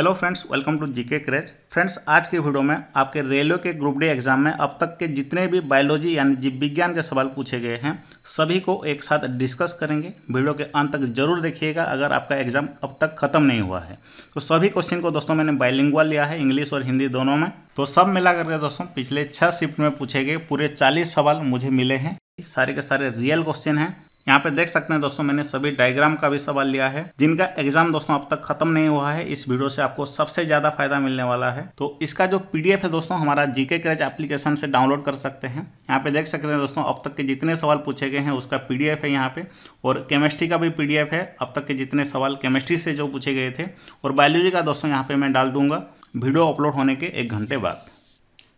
hello friends welcome to GK craze friends आज के video में आपके रेलवे के ग्रुप डी एग्जाम में अब तक के जितने भी बायोलॉजी यानी जीव विज्ञान के सवाल पूछे गए हैं सभी को एक साथ डिस्कस करेंगे वीडियो के अंत तक जरूर देखिएगा अगर आपका एग्जाम अब तक खत्म नहीं हुआ है तो सभी क्वेश्चन को दोस्तों मैंने बाइलिंगुअल लिया है इंग्लिश और हिंदी दोनों में तो सब मिला करके दोस्तों पिछले छः शिफ्ट में पूछे गए पूरे चालीस सवाल मुझे मिले हैं सारे के सारे रियल क्वेश्चन हैं यहाँ पे देख सकते हैं दोस्तों मैंने सभी डायग्राम का भी सवाल लिया है जिनका एग्जाम दोस्तों अब तक खत्म नहीं हुआ है इस वीडियो से आपको सबसे ज्यादा फायदा मिलने वाला है तो इसका जो पीडीएफ है दोस्तों हमारा जीके क्रैच एप्लीकेशन से डाउनलोड कर सकते हैं यहाँ पे देख सकते हैं दोस्तों अब तक के जितने सवाल पूछे गए हैं उसका पीडीएफ है यहाँ पे और केमिस्ट्री का भी पी है अब तक के जितने सवाल केमिस्ट्री से जो पूछे गए थे और बायोलॉजी का दोस्तों यहाँ पे मैं डाल दूंगा वीडियो अपलोड होने के एक घंटे बाद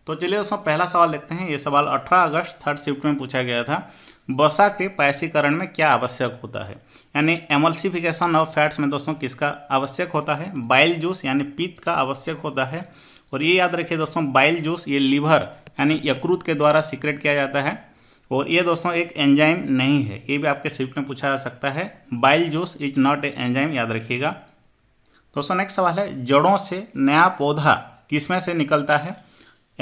तो चलिए दोस्तों पहला सवाल देखते हैं ये सवाल 18 अगस्त थर्ड शिफ्ट में पूछा गया था बसा के पैसीकरण में क्या आवश्यक होता है यानी एमल्सिफिकेशन ऑफ फैट्स में दोस्तों किसका आवश्यक होता है बाइल जूस यानी पित्त का आवश्यक होता है और ये याद रखिए दोस्तों बाइल जूस ये लीवर यानी यकृत के द्वारा सीक्रेट किया जाता है और ये दोस्तों एक एंजाइम नहीं है ये भी आपके शिफ्ट में पूछा जा सकता है bile juice is not a enzyme याद रखिएगा दोस्तों नेक्स्ट सवाल है जड़ों से नया पौधा किसमें से निकलता है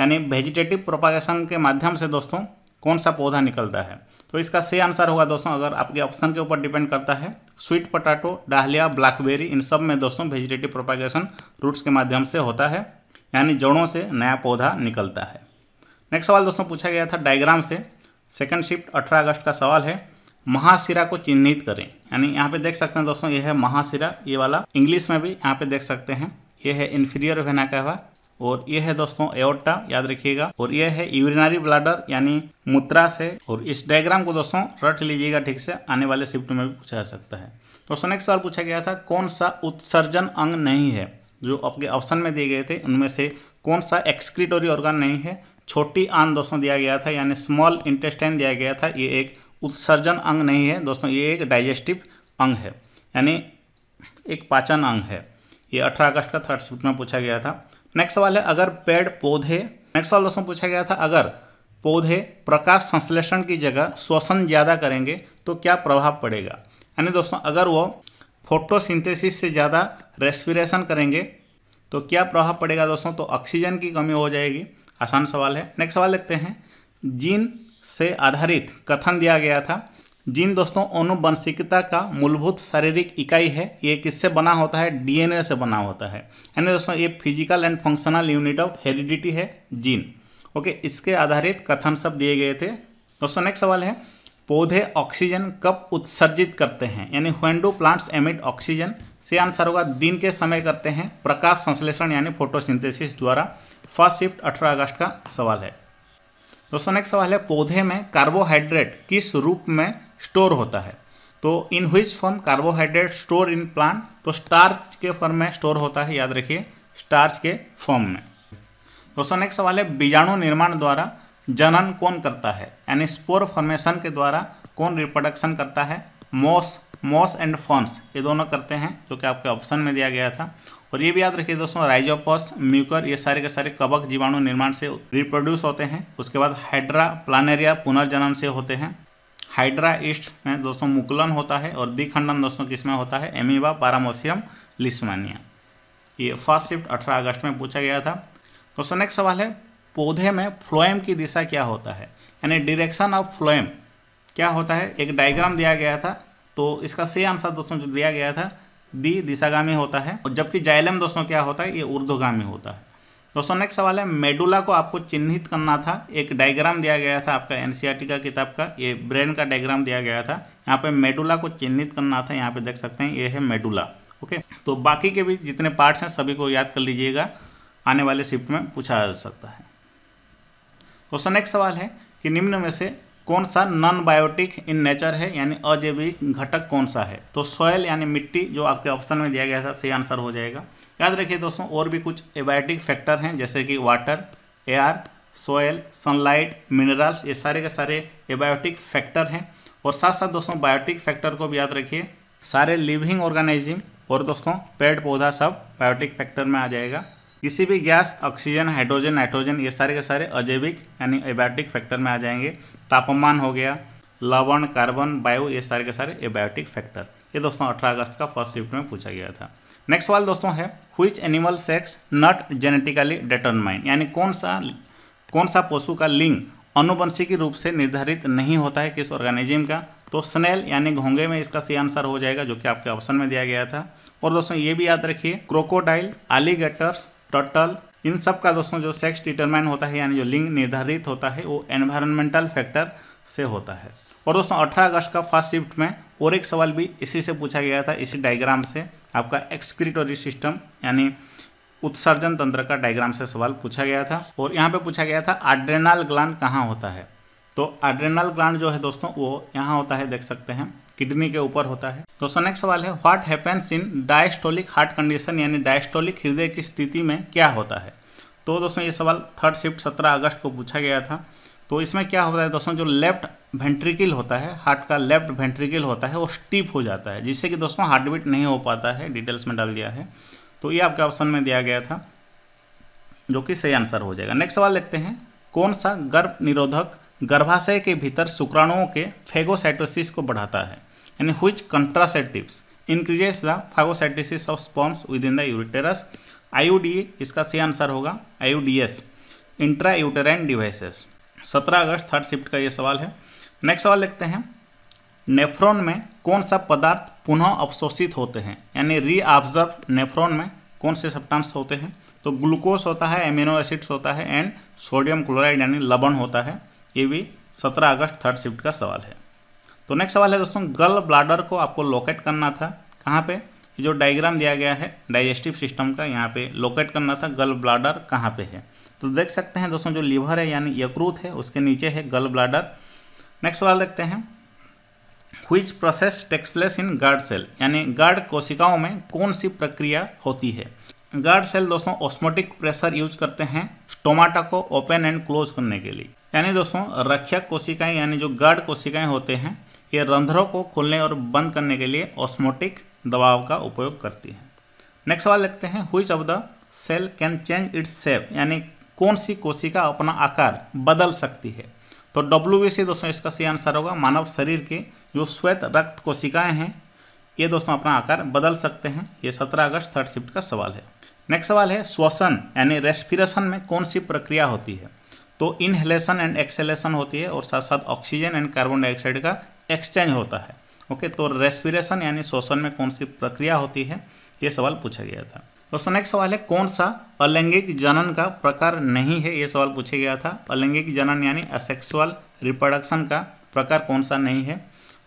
यानी वेजिटेटिव प्रोपागेशन के माध्यम से दोस्तों कौन सा पौधा निकलता है तो इसका सही आंसर होगा दोस्तों अगर आपके ऑप्शन के ऊपर डिपेंड करता है स्वीट पटाटो डाहलिया ब्लैकबेरी इन सब में दोस्तों वेजिटेटिव प्रोपागेशन रूट्स के माध्यम से होता है यानी जड़ों से नया पौधा निकलता है नेक्स्ट सवाल दोस्तों पूछा गया था डायग्राम से सेकंड शिफ्ट 18 अगस्त का सवाल है महाशिरा को चिन्हित करें यानी यहाँ पे देख सकते हैं दोस्तों ये है महाशिरा ये वाला इंग्लिश में भी यहाँ पे देख सकते हैं ये है इन्फीरियर वेना कहवा और ये है दोस्तों एओटा याद रखिएगा और ये है यूरिनरी ब्लाडर यानी मूत्राश है और इस डायग्राम को दोस्तों रट लीजिएगा ठीक से आने वाले शिफ्ट में भी पूछा जा सकता है दोस्तों नेक्स्ट सवाल पूछा गया था कौन सा उत्सर्जन अंग नहीं है जो आपके ऑप्शन में दिए गए थे उनमें से कौन सा एक्सक्रीटोरी ऑर्गन नहीं है छोटी आन दोस्तों दिया गया था यानी स्मॉल इंटेस्टाइन दिया गया था ये एक उत्सर्जन अंग नहीं है दोस्तों ये एक डाइजेस्टिव अंग है यानी एक पाचन अंग है ये अठारह अगस्त का थर्ड शिफ्ट में पूछा गया था नेक्स्ट सवाल है अगर पेड़ पौधे नेक्स्ट सवाल दोस्तों पूछा गया था अगर पौधे प्रकाश संश्लेषण की जगह श्वसन ज़्यादा करेंगे तो क्या प्रभाव पड़ेगा यानी दोस्तों अगर वो फोटोसिंथेसिस से ज़्यादा रेस्पिरेशन करेंगे तो क्या प्रभाव पड़ेगा दोस्तों तो ऑक्सीजन की कमी हो जाएगी आसान सवाल है नेक्स्ट सवाल देखते हैं जीन से आधारित कथन दिया गया था जीन दोस्तों अनुवंशिकता का मूलभूत शारीरिक इकाई है ये किससे बना होता है डीएनए से बना होता है यानी दोस्तों ये physical and functional unit of heredity है जीन ओके इसके आधारित कथन सब दिए गए थे दोस्तों नेक्स्ट सवाल है पौधे ऑक्सीजन कब उत्सर्जित करते हैं यानी when do plants emit oxygen से आंसर होगा दिन के समय करते हैं प्रकाश संश्लेषण यानी फोटोसिंथेसिस द्वारा फर्स्ट शिफ्ट 18 अगस्त का सवाल है दोस्तों नेक्स्ट सवाल है पौधे में कार्बोहाइड्रेट किस रूप में स्टोर होता है तो in which form carbohydrate store in plant तो स्टार्च के फॉर्म में स्टोर होता है याद रखिए स्टार्च के फॉर्म में दोस्तों नेक्स्ट सवाल है बीजाणु निर्माण द्वारा जनन कौन करता है यानी स्पोर फॉर्मेशन के द्वारा कौन रिप्रोडक्शन करता है मॉस मॉस एंड फॉन्स ये दोनों करते हैं जो कि आपके ऑप्शन में दिया गया था और ये भी याद रखिए दोस्तों राइजोपॉस म्यूकर ये सारे के सारे कवक जीवाणु निर्माण से रिप्रोड्यूस होते हैं उसके बाद हाइड्रा प्लानेरिया पुनर्जनन से होते हैं हाइड्रा ईस्ट में दोस्तों मुकुलन होता है और द्विखंडन दोस्तों किसमें होता है एमीबा पारामोसियम लिस्मानिया ये फर्स्ट शिफ्ट 18 अगस्त में पूछा गया था दोस्तों नेक्स्ट सवाल है पौधे में फ्लोएम की दिशा क्या होता है यानी डिरेक्शन ऑफ फ्लोएम क्या होता है एक डायग्राम दिया गया था तो इसका सही आंसर दोस्तों जो दिया गया था दी दिशागामी होता है और जबकि जाइलम दोस्तों क्या होता है ये ऊर्ध्वगामी होता है दोस्तों नेक्स्ट सवाल है मेडुला को आपको चिन्हित करना था एक डायग्राम दिया गया था आपका एनसीईआरटी e का किताब का ये ब्रेन का डायग्राम दिया गया था यहाँ पे मेडुला को चिन्हित करना था यहाँ पे देख सकते हैं ये है मेडुला ओके तो बाकी के भी जितने पार्ट्स हैं सभी को याद कर लीजिएगा आने वाले शिफ्ट में पूछा जा सकता है क्वेश्चन नेक्स्ट सवाल है कि निम्न में से कौन सा नॉन बायोटिक इन नेचर है यानी अजैविक घटक कौन सा है तो सॉयल यानी मिट्टी जो आपके ऑप्शन में दिया गया था सही आंसर हो जाएगा याद रखिए दोस्तों और भी कुछ एबायोटिक फैक्टर हैं जैसे कि water air soil sunlight minerals ये सारे के सारे एबायोटिक फैक्टर हैं और साथ साथ दोस्तों बायोटिक फैक्टर को भी याद रखिए सारे लिविंग ऑर्गेनाइजिम और दोस्तों पेड़ पौधा सब बायोटिक फैक्टर में आ जाएगा किसी भी गैस ऑक्सीजन हाइड्रोजन नाइट्रोजन ये सारे के सारे अजैविक यानी एबायोटिक फैक्टर में आ जाएंगे तापमान हो गया लवण कार्बन बायो ये सारे के सारे एबायोटिक फैक्टर ये दोस्तों 18 अगस्त का फर्स्ट शिफ्ट में पूछा गया था नेक्स्ट सवाल दोस्तों है which animal sex not genetically determined यानी कौन सा कौन सा पशु का लिंग अनुवंशिकी रूप से निर्धारित नहीं होता है किस ऑर्गेनिज्म का तो स्नेल यानी घोंगे में इसका सही आंसर हो जाएगा जो कि आपके ऑप्शन में दिया गया था और दोस्तों ये भी याद रखिए क्रोकोडाइल एलिगेटर्स टोटल इन सब का दोस्तों जो सेक्स डिटरमाइन होता है यानी जो लिंग निर्धारित होता है वो एनवायरमेंटल फैक्टर से होता है और दोस्तों 18 अगस्त का फर्स्ट शिफ्ट में और एक सवाल भी इसी से पूछा गया था इसी डायग्राम से आपका एक्सक्रिटोरी सिस्टम यानी उत्सर्जन तंत्र का डायग्राम से सवाल पूछा गया था और यहाँ पे पूछा गया था आड्रेनल ग्लान कहाँ होता है तो आड्रेनल ग्लान जो है दोस्तों वो यहाँ होता है देख सकते हैं किडनी के ऊपर होता है दोस्तों नेक्स्ट सवाल है what happens in diastolic heart condition यानी डायस्टोलिक हृदय की स्थिति में क्या होता है तो दोस्तों ये सवाल थर्ड शिफ्ट सत्रह अगस्त को पूछा गया था तो इसमें क्या होता है दोस्तों जो लेफ्ट वेंट्रिकल होता है हार्ट का लेफ्ट वेंट्रिकल होता है वो स्टीप हो जाता है जिससे कि दोस्तों हार्ट बीट नहीं हो पाता है डिटेल्स में डाल दिया है तो ये आपके ऑप्शन में दिया गया था जो कि सही आंसर हो जाएगा नेक्स्ट सवाल देखते हैं कौन सा गर्भ निरोधक गर्भाशय के भीतर शुक्राणुओं के फेगोसाइटोसिस को बढ़ाता है and which contraceptives increases the phagocytosis of sperms I the uterus आईयूडीए e, इसका सही आंसर होगा I D S intra uterine devices सत्रह अगस्त थर्ड शिफ्ट का ये सवाल है नेक्स्ट सवाल देखते हैं नेफ्रॉन में कौन सा पदार्थ पुनः अवशोषित होते हैं यानी रीऑब्जर्व नेफ्रॉन में कौन से सब्सटेंस होते हैं तो ग्लूकोज होता है एमिनो एसिड्स होता है एंड सोडियम क्लोराइड यानी लवण होता है ये भी सत्रह अगस्त थर्ड शिफ्ट का सवाल है तो नेक्स्ट सवाल है दोस्तों गल ब्लाडर को आपको लोकेट करना था कहाँ पे जो डायग्राम दिया गया है डाइजेस्टिव सिस्टम का यहाँ पे लोकेट करना था गल ब्लाडर कहाँ पे है तो देख सकते हैं दोस्तों जो लीवर है यानी यकृत है उसके नीचे है गल ब्लाडर नेक्स्ट सवाल देखते हैं which process takes place in guard cell यानी गार्ड कोशिकाओं में कौन सी प्रक्रिया होती है गार्ड सेल दोस्तों ऑस्मोटिक प्रेशर यूज करते हैं स्टोमाटा को ओपन एंड क्लोज करने के लिए यानी दोस्तों रक्षक कोशिकाएं यानी जो गार्ड कोशिकाएं होते हैं ये रंध्रों को खोलने और बंद करने के लिए ऑस्मोटिक दबाव का उपयोग करती है नेक्स्ट सवाल देखते हैं which of the cell can change its shape यानी कौन सी कोशिका अपना आकार बदल सकती है तो डब्ल्यू दोस्तों इसका सही आंसर होगा मानव शरीर के जो श्वेत रक्त कोशिकाएं हैं ये दोस्तों अपना आकार बदल सकते हैं ये 17 अगस्त थर्ड शिफ्ट का सवाल है नेक्स्ट सवाल है श्वसन यानी रेस्पिरेशन में कौन सी प्रक्रिया होती है तो इनहेलेशन एंड एक्सेलेशन होती है और साथ साथ ऑक्सीजन एंड कार्बन डाइऑक्साइड का एक्सचेंज होता है ओके तो रेस्पिरेशन यानी श्वसन में कौन सी प्रक्रिया होती है ये सवाल पूछा गया था दोस्तों नेक्स्ट सवाल है कौन सा अलैंगिक जनन का प्रकार नहीं है ये सवाल पूछा गया था अलैंगिक जनन यानी असेक्सुअल रिप्रोडक्शन का प्रकार कौन सा नहीं है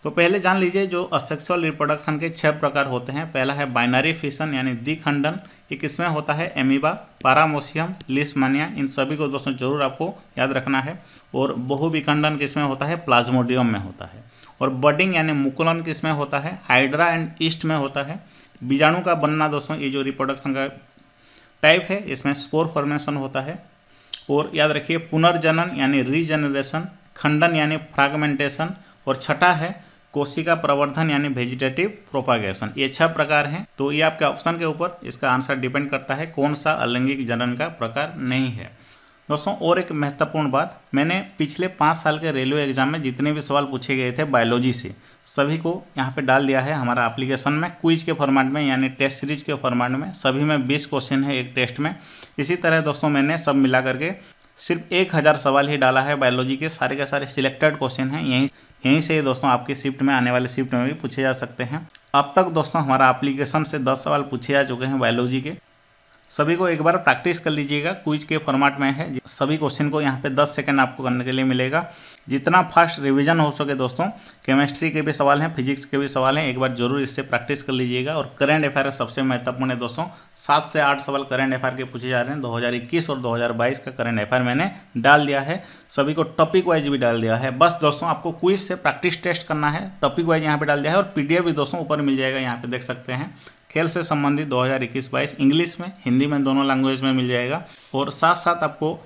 तो पहले जान लीजिए जो असेक्सुअल रिप्रोडक्शन के छह प्रकार होते हैं पहला है बाइनरी फिशन यानी दिखंडन ये किसमें होता है एमिबा पारामोशियम लिस्मानिया इन सभी को दोस्तों जरूर आपको याद रखना है और बहुविखंडन किसमें होता है प्लाज्मोडियम में होता है और बडिंग यानी मुकुलन किस में होता है हाइड्रा एंड ईस्ट में होता है बीजाणु का बनना दोस्तों ये जो रिप्रोडक्शन का टाइप है इसमें स्पोर फॉर्मेशन होता है और याद रखिए पुनर्जनन यानी रीजनरेशन खंडन यानी फ्रागमेंटेशन और छठा है कोशिका प्रवर्धन यानी वेजिटेटिव प्रोपागेशन ये छह प्रकार हैं तो ये आपके ऑप्शन के ऊपर इसका आंसर डिपेंड करता है कौन सा अलैंगिक जनन का प्रकार नहीं है दोस्तों और एक महत्वपूर्ण बात मैंने पिछले पाँच साल के रेलवे एग्जाम में जितने भी सवाल पूछे गए थे बायोलॉजी से सभी को यहाँ पे डाल दिया है हमारा एप्लीकेशन में क्विज के फॉर्मेट में यानी टेस्ट सीरीज के फॉर्मेट में सभी में बीस क्वेश्चन है एक टेस्ट में इसी तरह दोस्तों मैंने सब मिला करके सिर्फ एक हज़ार सवाल ही डाला है बायोलॉजी के सारे के सारे सिलेक्टेड क्वेश्चन हैं यहीं यहीं से दोस्तों आपके शिफ्ट में आने वाले शिफ्ट में भी पूछे जा सकते हैं अब तक दोस्तों हमारा एप्लीकेशन से दस सवाल पूछे जा चुके हैं बायोलॉजी के सभी को एक बार प्रैक्टिस कर लीजिएगा क्विज के फॉर्मेट में है सभी क्वेश्चन को यहाँ पे 10 सेकंड आपको करने के लिए मिलेगा जितना फास्ट रिवीजन हो सके दोस्तों केमिस्ट्री के भी सवाल हैं फिजिक्स के भी सवाल हैं एक बार जरूर इससे प्रैक्टिस कर लीजिएगा और करंट अफेयर सबसे महत्वपूर्ण है दोस्तों सात से आठ सवाल करंट अफेयर के पूछे जा रहे हैं दो और दो का करंट अफेयर मैंने डाल दिया है सभी को टॉपिक वाइज भी डाल दिया है बस दोस्तों आपको क्विज से प्रैक्टिस टेस्ट करना है टॉपिक वाइज यहाँ पर डाल दिया है और पी भी दोस्तों ऊपर मिल जाएगा यहाँ पर देख सकते हैं खेल से संबंधित 2021-22 इंग्लिश में हिंदी में दोनों लैंग्वेज में मिल जाएगा और साथ साथ आपको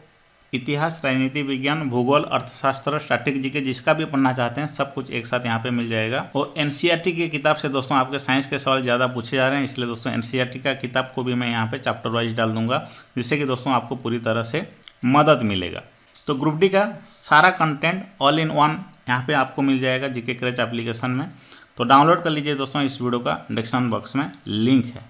इतिहास राजनीति विज्ञान भूगोल अर्थशास्त्र स्ट्रैटेजी के जिसका भी पढ़ना चाहते हैं सब कुछ एक साथ यहाँ पे मिल जाएगा और एनसीईआरटी e की किताब से दोस्तों आपके साइंस के सवाल ज़्यादा पूछे जा रहे हैं इसलिए दोस्तों एनसीईआरटी e का किताब को भी मैं यहाँ पर चैप्टर वाइज डाल दूंगा जिससे कि दोस्तों आपको पूरी तरह से मदद मिलेगा तो ग्रुप डी का सारा कंटेंट ऑल इन वन यहाँ पे आपको मिल जाएगा जीके क्रच एप्लीकेशन में तो डाउनलोड कर लीजिए दोस्तों इस वीडियो का डिस्क्रिप्शन बॉक्स में लिंक है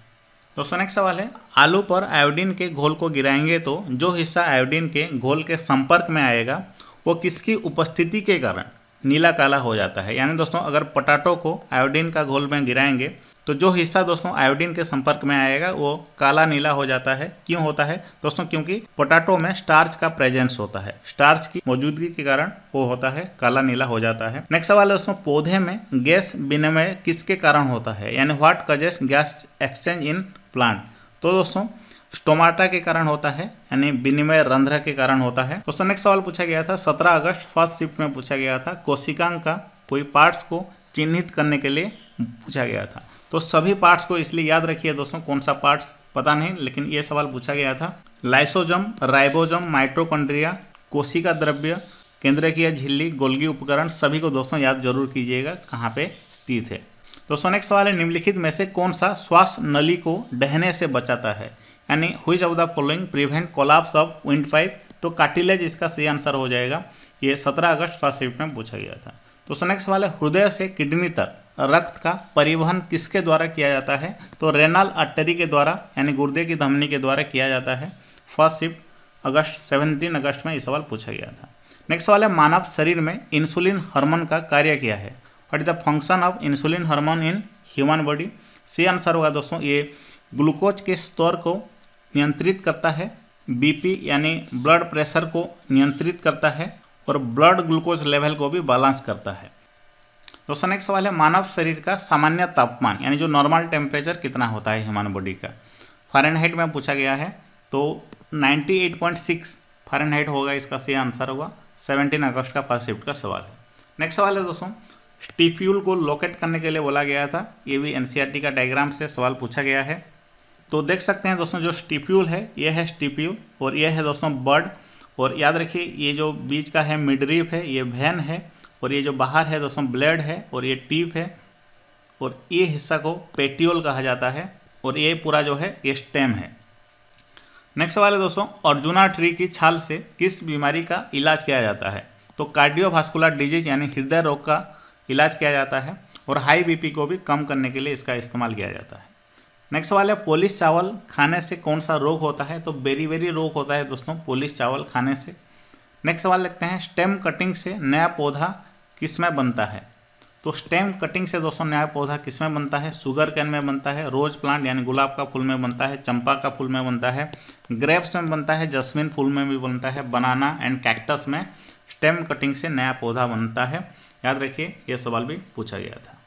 दोस्तों नेक्स्ट सवाल है आलू पर आयोडीन के घोल को गिराएंगे तो जो हिस्सा आयोडीन के घोल के संपर्क में आएगा वो किसकी उपस्थिति के कारण नीला काला हो जाता है यानी दोस्तों अगर पोटाटो को आयोडीन का घोल में गिराएंगे तो जो हिस्सा दोस्तों आयोडीन के संपर्क में आएगा वो काला नीला हो जाता है क्यों होता है दोस्तों क्योंकि पोटाटो में स्टार्च का प्रेजेंस होता है स्टार्च की मौजूदगी के कारण वो होता है काला नीला हो जाता है नेक्स्ट सवाल है दोस्तों पौधे में गैस विनिमय किसके कारण होता है यानी what causes gas exchange in plant तो दोस्तों स्टोमाटा के कारण होता है यानी विनिमय रंध्र के कारण होता है क्वेश्चन नेक्स्ट सवाल पूछा गया था 17 अगस्त फर्स्ट शिफ्ट में पूछा गया था कोशिकांग का कोई पार्ट्स को चिन्हित करने के लिए पूछा गया था तो सभी पार्ट्स को इसलिए याद रखिए दोस्तों कौन सा पार्ट्स पता नहीं लेकिन ये सवाल पूछा गया था लाइसोजम राइबोजम माइट्रोकॉन्ड्रिया कोशिका द्रव्य केंद्रकीय झिल्ली गोलगी उपकरण सभी को दोस्तों याद जरूर कीजिएगा कहाँ पे स्थित है दोस्तों नेक्स्ट सवाल है निम्नलिखित में से कौन सा श्वास नली को डहने से बचाता है यानी which of the following prevent collapse of windpipe तो कार्टिलेज इसका सही आंसर हो जाएगा ये सत्रह अगस्त फर्स्ट शिफ्ट में पूछा गया था तो नेक्स्ट वाले हृदय से किडनी तक रक्त का परिवहन किसके द्वारा किया जाता है तो रेनाल अट्टरी के द्वारा यानी गुर्दे की धमनी के द्वारा किया जाता है फर्स्ट शिफ्ट अगस्त सेवनटीन अगस्त में ये सवाल पूछा गया था नेक्स्ट है मानव शरीर में इंसुलिन हार्मोन का कार्य क्या है what is the function of insulin hormone in human body C answer होगा दोस्तों ये ग्लूकोज के स्तर को नियंत्रित करता है बीपी यानी ब्लड प्रेशर को नियंत्रित करता है और ब्लड ग्लूकोज लेवल को भी बैलेंस करता है दोस्तों नेक्स्ट सवाल है मानव शरीर का सामान्य तापमान यानी जो नॉर्मल टेम्परेचर कितना होता है ह्यूमन बॉडी का फारेनहाइट में पूछा गया है तो 98.6 फारेनहाइट होगा इसका सही आंसर होगा 17 अगस्त का फर्स्ट शिफ्ट का सवाल है नेक्स्ट सवाल है दोस्तों स्टीफ्यूल को लोकेट करने के लिए बोला गया था ये भी एन e का डायग्राम से सवाल पूछा गया है तो देख सकते हैं दोस्तों जो स्टिप्यूल है यह है स्टिप्यूल और यह है दोस्तों बर्ड और याद रखिए ये जो बीज का है मिडरीप है ये वैन है और ये जो बाहर है दोस्तों ब्लेड है और ये टीप है और ये हिस्सा को पेटियोल कहा जाता है और ये पूरा जो है ये स्टेम है नेक्स्ट सवाल है दोस्तों अर्जुना ट्री की छाल से किस बीमारी का इलाज किया जाता है तो कार्डियोवास्कुलर डिजीज यानी हृदय रोग का इलाज किया जाता है और हाई बीपी को भी कम करने के लिए इसका इस्तेमाल किया जाता है नेक्स्ट सवाल है पोलिश चावल खाने से कौन सा रोग होता है तो बेरी बेरी रोग होता है दोस्तों पोलिश चावल खाने से नेक्स्ट सवाल देखते हैं स्टेम कटिंग से नया पौधा किस में बनता है तो स्टेम कटिंग से दोस्तों नया पौधा किस में बनता है शुगर कैन में बनता है रोज प्लांट यानी गुलाब का फूल में बनता है चंपा का फूल में बनता है ग्रेप्स में बनता है जस्मिन फूल में भी बनता है बनाना एंड कैक्टस में स्टेम कटिंग से नया पौधा बनता है याद रखिए यह सवाल भी पूछा गया था